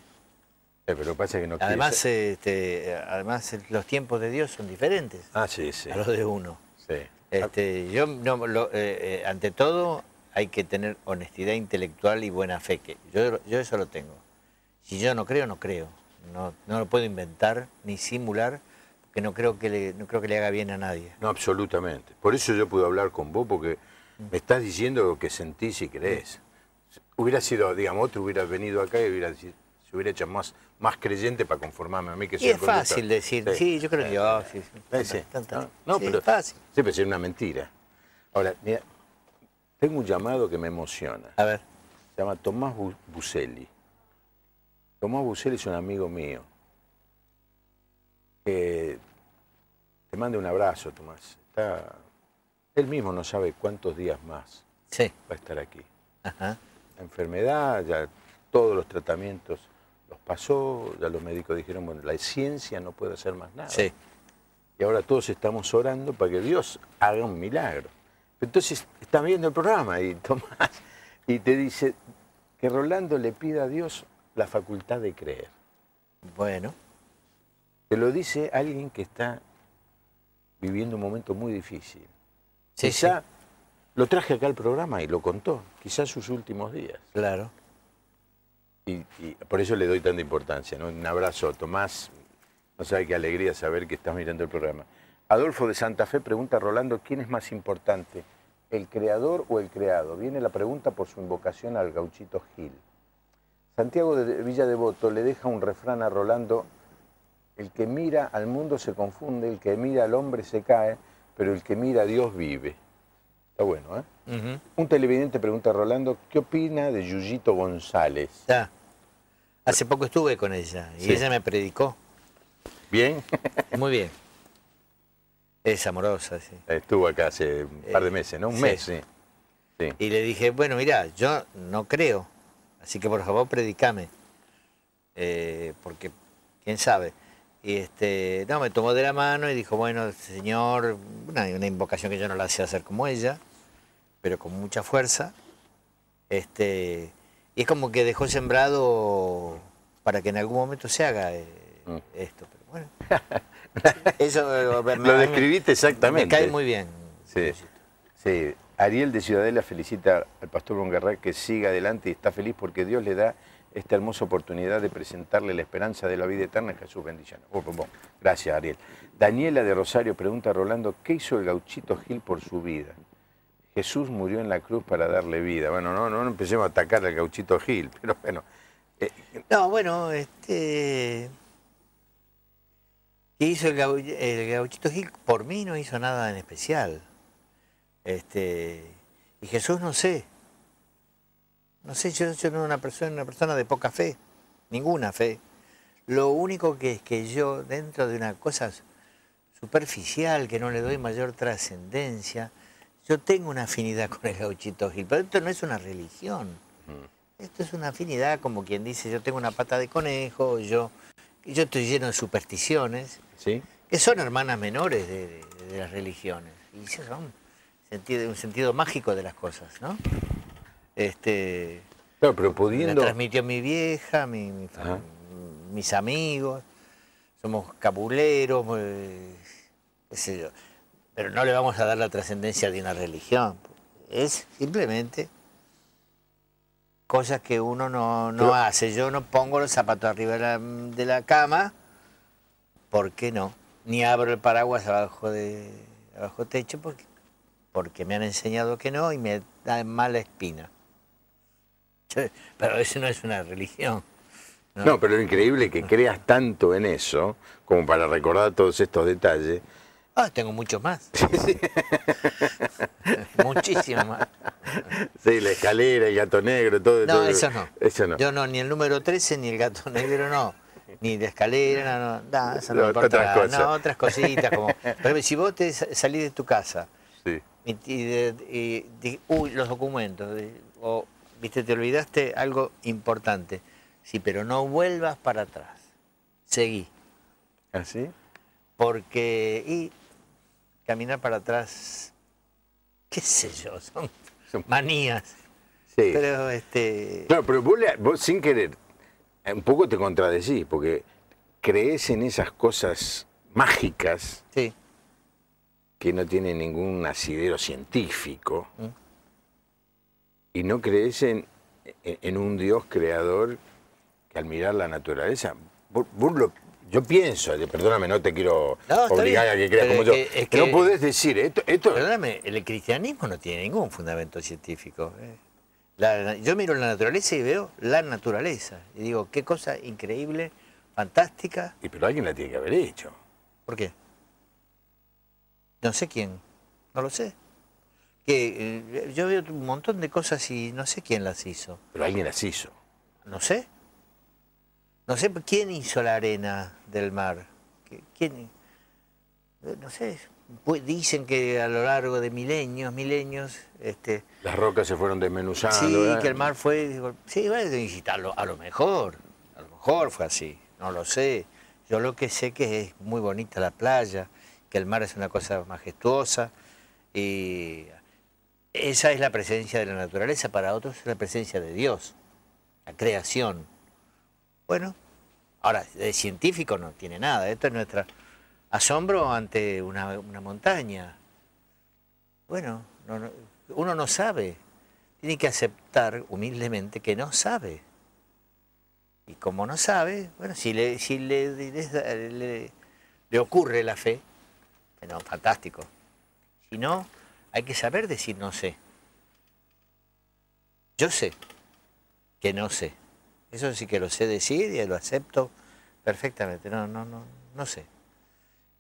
Eh, pero pasa que no además, este, además, los tiempos de Dios son diferentes ah, sí, sí. a los de uno. Sí. Este, yo, no, lo, eh, eh, ante todo, hay que tener honestidad intelectual y buena fe, que yo, yo eso lo tengo. Si yo no creo, no creo. No, no lo puedo inventar ni simular, porque no creo, que le, no creo que le haga bien a nadie. No, absolutamente. Por eso yo pude hablar con vos, porque me estás diciendo lo que sentís y crees. Hubiera sido, digamos, otro hubiera venido acá y hubiera, se hubiera hecho más, más creyente para conformarme a mí que soy y es fácil decir, sí. yo creo que... sí, sí. No, pero, es fácil. Sí, pero sería una mentira. Ahora, mira, tengo un llamado que me emociona. A ver. Se llama Tomás Buselli. Tomás Buselli es un amigo mío. te mando un abrazo, Tomás. Él mismo no sabe cuántos días más va a estar aquí. La enfermedad, ya todos los tratamientos los pasó, ya los médicos dijeron, bueno, la ciencia no puede hacer más nada. Sí. Y ahora todos estamos orando para que Dios haga un milagro. Entonces está viendo el programa y Tomás y te dice que Rolando le pida a Dios la facultad de creer. Bueno. Te lo dice alguien que está viviendo un momento muy difícil. Quizá lo traje acá al programa y lo contó. Quizás sus últimos días. Claro. Y, por eso le doy tanta importancia. ¿no? Un abrazo, Tomás. No sabe qué alegría saber que estás mirando el programa. Adolfo de Santa Fe pregunta a Rolando, ¿quién es más importante, el creador o el creado? Viene la pregunta por su invocación al gauchito Gil. Santiago de Villa Devoto le deja un refrán a Rolando, el que mira al mundo se confunde, el que mira al hombre se cae, pero el que mira a Dios vive. Está bueno, ¿eh? Un televidente pregunta a Rolando, ¿qué opina de Yuyito González? Ya. Hace poco estuve con ella y ella me predicó. Bien. Muy bien. Es amorosa, sí. Estuvo acá hace un par de eh, meses, ¿no? Un mes, sí. Y le dije, bueno, mira, yo no creo, así que por favor predícame, eh, porque quién sabe. Y este, no, me tomó de la mano y dijo, bueno, este señor, una, invocación que yo no la hacía hacer como ella, pero con mucha fuerza. Este, y es como que dejó sembrado para que en algún momento se haga eh, mm. esto. Eso eh, Lo describiste exactamente. Me cae muy bien. Sí. sí. Ariel de Ciudadela felicita al pastor Bongarra que siga adelante y está feliz porque Dios le da esta hermosa oportunidad de presentarle la esperanza de la vida eterna a Jesús bendicionado. Oh, Gracias, Ariel. Daniela de Rosario pregunta a Rolando, ¿qué hizo el gauchito Gil por su vida? Jesús murió en la cruz para darle vida. Bueno, no, no, no empecemos a atacar al gauchito Gil, pero bueno. Eh, no, bueno, este hizo el, gauchito Gil? Por mí no hizo nada en especial. Este, y Jesús no sé. No sé, yo, soy soy una persona, una persona de poca fe, ninguna fe. Lo único que es que yo, dentro de una cosa superficial, que no le doy mayor trascendencia, yo tengo una afinidad con el gauchito Gil, pero esto no es una religión. Esto es una afinidad, como quien dice, yo tengo una pata de conejo, yo yo estoy lleno de supersticiones, que son hermanas menores de, las religiones. Y son un sentido mágico de las cosas, ¿no? Este, pero Me transmitió mi vieja, mis amigos, somos cabuleros, eh, Pero no le vamos a dar la trascendencia de una religión. Es simplemente cosas que uno no, hace. Yo no pongo los zapatos arriba de la, cama, ¿por qué no? Ni abro el paraguas abajo de abajo techo porque, porque me han enseñado que no y me da mala espina. pero eso no es una religión. No, pero lo increíble que creas tanto en eso, como para recordar todos estos detalles, Ah, tengo mucho más. Muchísimo más. Sí, la escalera, el gato negro, todo. No, eso no. Eso no. Yo no, ni el número 13, ni el gato negro, no. Ni la escalera, no, no, eso no, Otras otras cositas. pero si vos te salís de tu casa y, uy, los documentos, o, viste, te olvidaste algo importante. Sí, pero no vuelvas para atrás. Seguí. ¿Así? ¿Ah, porque caminar para atrás, qué sé yo, son, manías. Sí. Pero este. pero vos, sin querer, un poco te contradecís, porque crees en esas cosas mágicas que no tienen ningún asidero científico. Mm. Y no crees en, un Dios creador que al mirar la naturaleza, lo yo pienso, eh, perdóname, no te quiero obligar a que creas como yo. no puedes decir, esto, Perdóname, el cristianismo no tiene ningún fundamento científico. Eh. yo miro la naturaleza y veo la naturaleza. Y digo, qué cosa increíble, fantástica. Y pero alguien la tiene que haber hecho. ¿Por qué? No sé quién, no lo sé. Que, eh, yo veo un montón de cosas y no sé quién las hizo. Pero alguien las hizo. No sé. No sé quién hizo la arena del mar. ¿Quién? Eh, no sé. Pues dicen que a lo largo de milenios, milenios... Este, Las rocas se fueron desmenuzando. Sí, que el mar fue... Sí, bueno, a lo mejor. A lo mejor fue así. No lo sé. Yo lo que sé que es muy bonita la playa, que el mar es una cosa majestuosa y esa es la presencia de la naturaleza, para otros es la presencia de Dios, la creación. Bueno, ahora, el científico no tiene nada. Esto es nuestro asombro ante una, montaña. Bueno, uno no sabe. Tiene que aceptar humildemente que no sabe. Y como no sabe, bueno, si le, le ocurre la fe, bueno, fantástico. Si no, hay que saber decir no sé. Yo sé que no sé. Eso sí que lo sé decir y lo acepto perfectamente. No, no, no, no sé.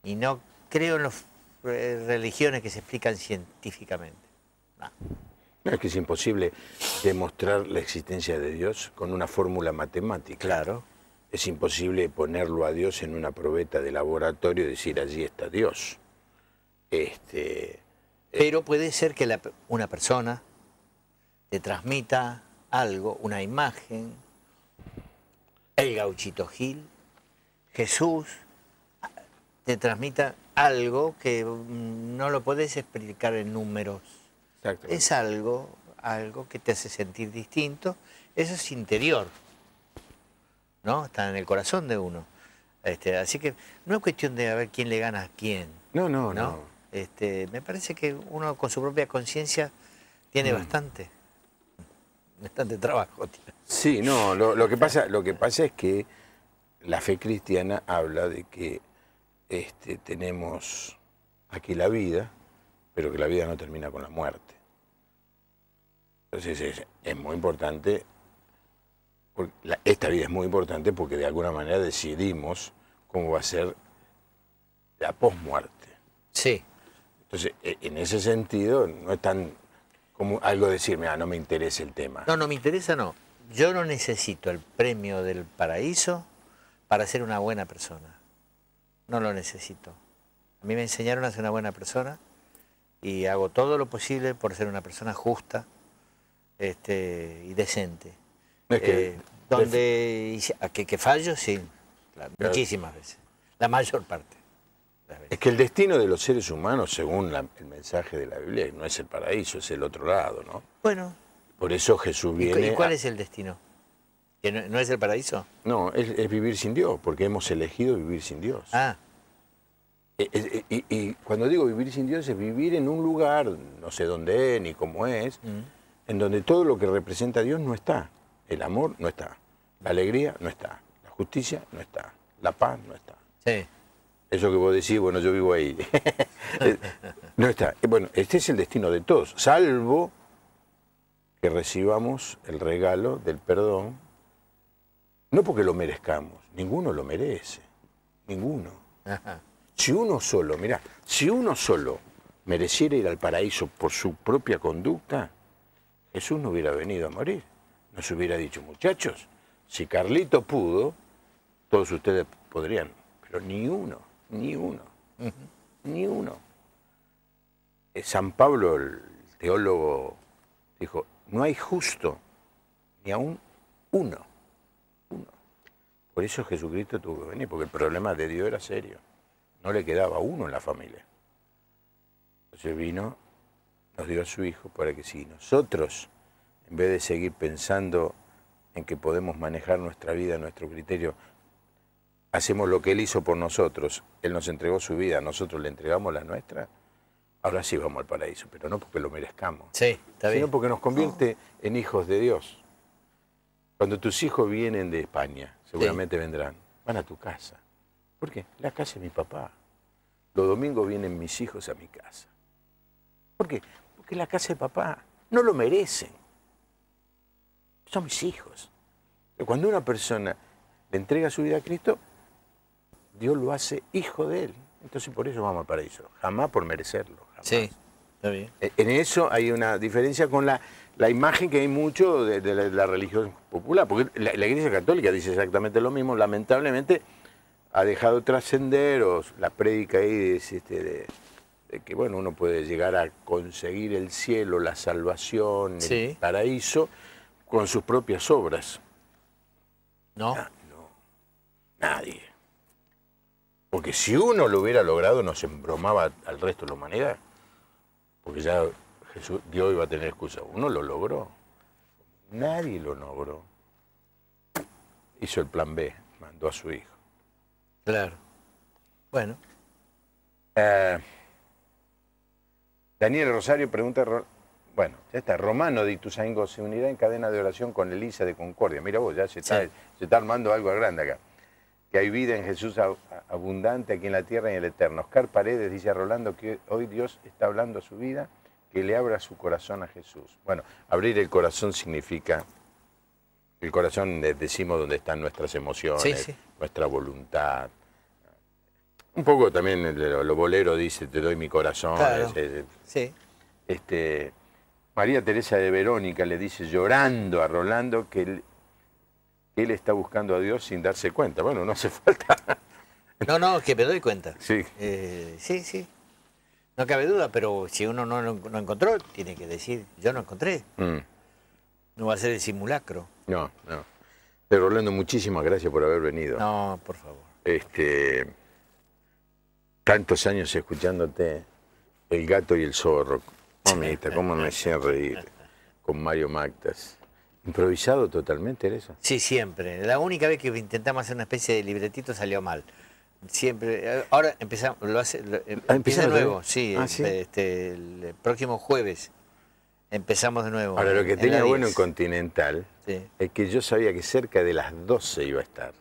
Y no creo en las eh, religiones que se explican científicamente. No. Es que es imposible demostrar la existencia de Dios con una fórmula matemática. Claro. Es imposible ponerlo a Dios en una probeta de laboratorio y decir allí está Dios. Este, eh, Pero puede ser que una persona te transmita algo, una imagen, el gauchito Gil, Jesús, te transmita algo que mm, no lo puedes explicar en números. Es algo, algo que te hace sentir distinto. Eso es interior, ¿no? Está en el corazón de uno. Este, así que no es cuestión de a ver quién le gana a quién. No, no, no. Este, me parece que uno con su propia conciencia tiene mm. bastante bastante trabajo. Sí, no, lo, que pasa, lo que pasa es que la fe cristiana habla de que este, tenemos aquí la vida, pero que la vida no termina con la muerte. Entonces es, muy importante, esta vida es muy importante porque de alguna manera decidimos cómo va a ser la posmuerte. Sí. Entonces, e, en ese sentido, no es tan algo decirme, mira, ah, no me interesa el tema. No, no me interesa, no. Yo no necesito el premio del paraíso para ser una buena persona. No lo necesito. A mí me enseñaron a ser una buena persona y hago todo lo posible por ser una persona justa este, y decente. Eh, donde, que, fallo? Sí, muchísimas veces, la mayor parte. Es que el destino de los seres humanos, según el mensaje de la Biblia, no es el paraíso, es el otro lado, ¿no? Bueno. Por eso Jesús viene. ¿Y cuál es el destino? ¿Que no, es el paraíso? No, es, vivir sin Dios, porque hemos elegido vivir sin Dios. Ah. Eh, eh, eh, y, cuando digo vivir sin Dios es vivir en un lugar, no sé dónde es ni cómo es, mm. en donde todo lo que representa a Dios no está. El amor no está. La alegría no está. La justicia no está. La paz no está. Sí. Eso que vos decís, bueno, yo vivo ahí. no está. Bueno, este es el destino de todos, salvo que recibamos el regalo del perdón, no porque lo merezcamos, ninguno lo merece, ninguno. Si uno solo, mirá, si uno solo mereciera ir al paraíso por su propia conducta, Jesús no hubiera venido a morir, No se hubiera dicho, muchachos, si Carlito pudo, todos ustedes podrían, pero ni uno. Ni uno. Ni uno. Eh, San Pablo, el teólogo, dijo, no hay justo ni aún uno. Uno. Por eso Jesucristo tuvo que venir, porque el problema de Dios era serio. No le quedaba uno en la familia. Entonces vino, nos dio a su hijo para que si nosotros, en vez de seguir pensando en que podemos manejar nuestra vida, nuestro criterio, hacemos lo que Él hizo por nosotros, Él nos entregó su vida, nosotros le entregamos la nuestra, ahora sí vamos al paraíso, pero no porque lo merezcamos, sino porque nos convierte en hijos de Dios. Cuando tus hijos vienen de España, seguramente vendrán, van a tu casa. ¿Por qué? La casa de mi papá. Los domingos vienen mis hijos a mi casa. ¿Por qué? Porque la casa de papá. No lo merecen. Son mis hijos. cuando una persona le entrega su vida a Cristo, Dios lo hace hijo de él. Entonces por eso vamos al paraíso, jamás por merecerlo. Sí, está bien. E, en eso hay una diferencia con la, la imagen que hay mucho de, la, religión popular, porque la, Iglesia Católica dice exactamente lo mismo, lamentablemente ha dejado trascender la prédica ahí este, de, que bueno, uno puede llegar a conseguir el cielo, la salvación, el paraíso, con sus propias obras. No. Ah, no. Nadie. Porque si uno lo hubiera logrado, nos embromaba al resto de la humanidad. Porque ya Jesús, Dios iba a tener excusa. Uno lo logró. Nadie lo logró. Hizo el plan B, mandó a su hijo. Claro. Bueno. Eh, Daniel Rosario pregunta, bueno, ya está, Romano de Ituzaingó se unirá en cadena de oración con Elisa de Concordia. Mira vos, ya se está armando algo grande acá que hay vida en Jesús abundante aquí en la tierra y en el eterno. Oscar Paredes dice a Rolando que hoy Dios está hablando a su vida, que le abra su corazón a Jesús. Bueno, abrir el corazón significa, el corazón decimos donde están nuestras emociones, nuestra voluntad. Un poco también lo, bolero dice, te doy mi corazón. este, María Teresa de Verónica le dice llorando a Rolando que él está buscando a Dios sin darse cuenta. Bueno, no hace falta. No, no, que me doy cuenta. Sí. Eh, sí, sí. No cabe duda, pero si uno no, lo encontró, tiene que decir, yo no encontré. Mm. No va a ser el simulacro. No, no. Pero Orlando, muchísimas gracias por haber venido. No, por favor. Este, tantos años escuchándote, El gato y el zorro. Mamita, cómo me hacían reír con Mario Magdas. ¿Improvisado totalmente era eso? Sí, siempre. La única vez que intentamos hacer una especie de libretito salió mal. Siempre. Ahora empezamos, lo hace, eh, ah, empieza de nuevo, ah, sí, Este, el próximo jueves empezamos de nuevo. Ahora, lo que tenía bueno en Continental es que yo sabía que cerca de las 12 iba a estar.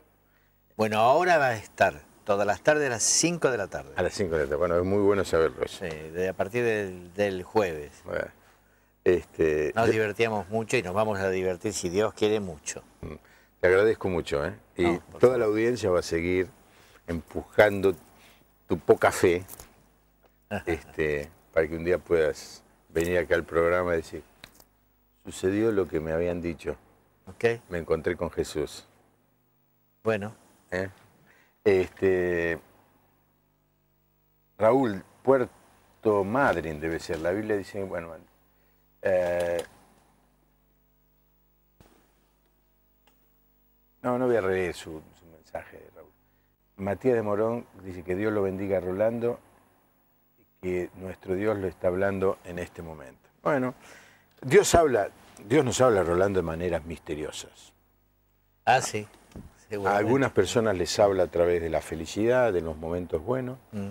Bueno, ahora va a estar todas las tardes a las 5 de la tarde. A las 5 de la tarde, bueno, es muy bueno saberlo. Sí, a partir del, del jueves. Bueno. Este, nos divertíamos mucho y nos vamos a divertir, si Dios quiere, mucho. Mm. Te agradezco mucho, ¿eh? Y toda la audiencia va a seguir empujando tu poca fe este, para que un día puedas venir acá al programa y decir, sucedió lo que me habían dicho. Me encontré con Jesús. Bueno. ¿Eh? Este, Raúl, Puerto Madryn debe ser. La Biblia dice, bueno, eh, no, no voy a leer su, mensaje, Raúl. Matías de Morón dice que Dios lo bendiga a Rolando y que nuestro Dios lo está hablando en este momento. Bueno, Dios habla, Dios nos habla, Rolando, de maneras misteriosas. Ah, sí. A algunas personas les habla a través de la felicidad, de los momentos buenos. Mm.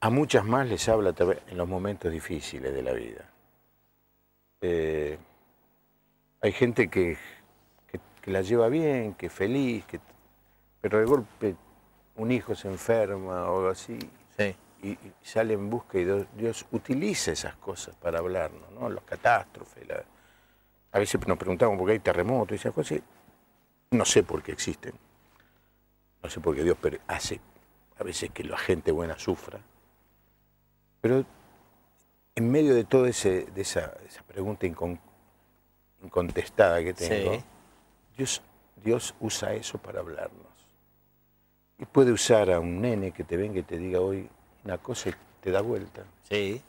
A muchas más les habla en los momentos difíciles de la vida. Eh, hay gente que, la lleva bien, que es feliz, que, pero de golpe un hijo se enferma o algo así. Y, sale en busca y Dios, utiliza esas cosas para hablarnos, ¿no? Las catástrofes. a veces nos preguntamos por qué hay terremotos y esas cosas. No sé por qué existen. No sé por qué Dios hace a veces que la gente buena sufra. Pero en medio de toda esa, pregunta incontestada que tengo, Dios, Dios usa eso para hablarnos. Y puede usar a un nene que te venga y te diga hoy una cosa y te da vuelta. Sí.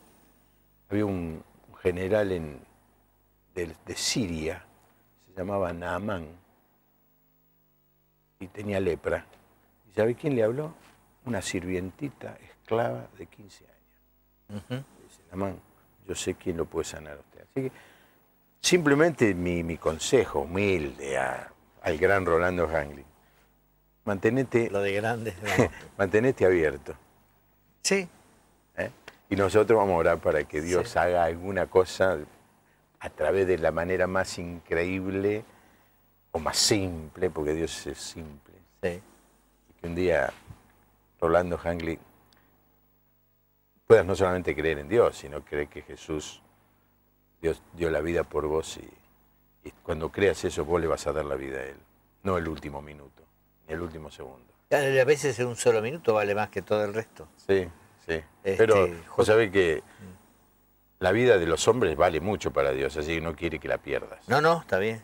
Había un, general en, de, Siria, se llamaba Naamán, y tenía lepra. ¿Y sabe quién le habló? Una sirvientita esclava de 15 años. Amán, Yo sé quién lo puede sanar a usted. Así que simplemente mi, consejo humilde al gran Rolando Hangley, Mantenete. Lo de grandes. abierto. Sí. ¿Eh? Y nosotros vamos a orar para que Dios haga alguna cosa a través de la manera más increíble o más simple, porque Dios es simple. Sí. que un día Rolando Hangley puedas no solamente creer en Dios, sino creer que Jesús Dios dio la vida por vos y, cuando creas eso vos le vas a dar la vida a Él, no el último minuto, ni el último segundo. A veces un solo minuto vale más que todo el resto. Sí, sí. Este, Pero vos sabés que mm. la vida de los hombres vale mucho para Dios, así que no quiere que la pierdas. No, no, está bien,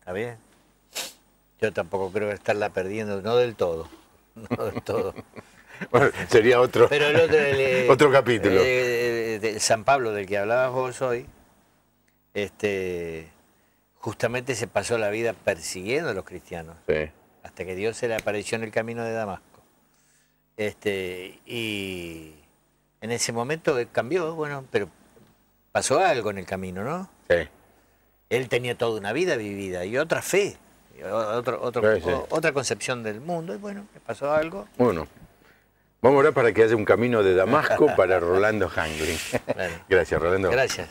está bien. Yo tampoco creo estarla perdiendo, no del todo, no del todo. sería otro, eh, otro, capítulo. Eh, eh, San Pablo, del que hablabas vos hoy, este, justamente se pasó la vida persiguiendo a los cristianos. Hasta que Dios se le apareció en el camino de Damasco. Este, y en ese momento cambió, bueno, pero pasó algo en el camino, ¿no? Sí. Él tenía toda una vida vivida y otra fe, otra concepción del mundo, y bueno, pasó algo. Bueno, Vamos a orar para que haya un camino de Damasco para Rolando Hangling. Gracias, Rolando. Gracias.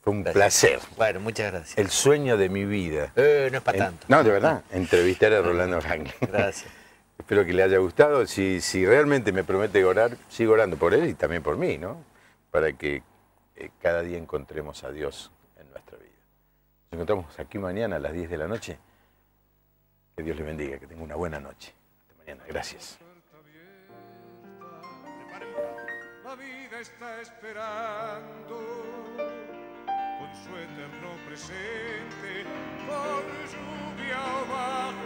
Fue un placer. Bueno, muchas gracias. El sueño de mi vida. Eh, no es para tanto. No, de verdad, entrevistar a Rolando Hangling. Gracias. Espero que le haya gustado. Si, si realmente me promete orar, sigo orando por él y también por mí, ¿no? Para que eh, cada día encontremos a Dios en nuestra vida. Nos encontramos aquí mañana a las 10 de la noche. Que Dios le bendiga, que tenga una buena noche. Hasta mañana. Gracias. la vida está esperando con su eterno presente, por lluvia o bajo